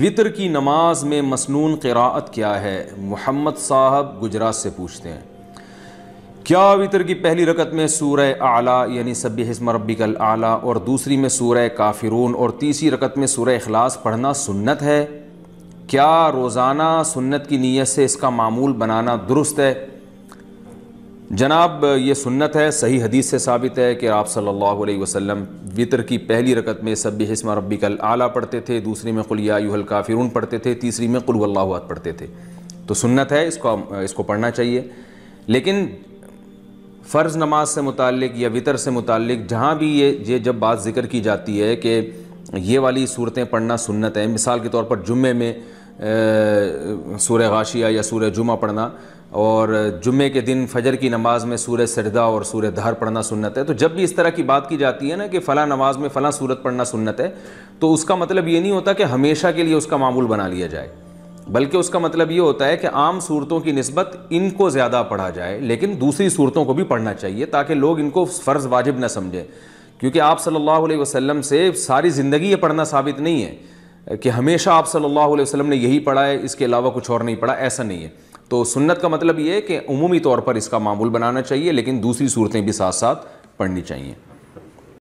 বিতর কি নামাজ মে মাসনুন কিরাত কিয়া হ্যায় মুহাম্মদ সাহেব গুজরাট সে পুছতে হ্যায় কিয়া বিতর কি পহলি রাকাত মে সূরা ইলা অর্থাৎ সুবহিস মরাব্বিকাল আলা অর দুসরি মে সূরা কাফিরুন অর تیسি রাকাত মে সূরা ইখলাস পড়না সুন্নাত হ্যায় কিয়া রোজানা সুন্নাত কি নিয়ত সে ইসকা মামুল বানানা दुरुস্ত হ্যায় जनाब ये सुन्नत है सही हदीस से साबित है कि आप सल्लल्लाहु अलैहि वसल्लम वितर की पहली रकत में सब्बी हिस्मा रब्बी कल आला पढ़ते थे दूसरी में कुलिया यूहल काफिरून पढ़ते थे तीसरी में कुल्लाहत पढ़ते थे तो सुन्नत है इसको इसको पढ़ना चाहिए लेकिन फ़र्ज़ नमाज से मुतक़ या वितर से मुतल जहाँ भी ये ये जब बात ज़िक्र की जाती है कि ये वाली सूरतें पढ़ना सुन्नत है मिसाल के तौर पर जुम्मे में सूर्य गाशिया या सूर्य जुमा पढ़ना और जुम्मे के दिन फजर की नमाज में सूर सरदा और सूर धार पढ़ना सुन्नत है तो जब भी इस तरह की बात की जाती है ना कि फ़लाँ नमाज में फ़लाँ सूरत पढ़ना सुन्नत है तो उसका मतलब ये नहीं होता कि हमेशा के लिए उसका मामूल बना लिया जाए बल्कि उसका मतलब ये होता है कि आम सूरतों की नस्बत इनको ज़्यादा पढ़ा जाए लेकिन दूसरी सूरतों को भी पढ़ना चाहिए ताकि लोग इनको फ़र्ज़ वाजिब न समझें क्योंकि आप सल्ला वसम से सारी ज़िंदगी ये पढ़ना साबित नहीं है कि हमेशा आप सल्लल्लाहु अलैहि वसल्लम ने यही पढ़ा है इसके अलावा कुछ और नहीं पढ़ा ऐसा नहीं है तो सुन्नत का मतलब ये है कि अमूमी तौर पर इसका मामूल बनाना चाहिए लेकिन दूसरी सूरतें भी साथ साथ पढ़नी चाहिए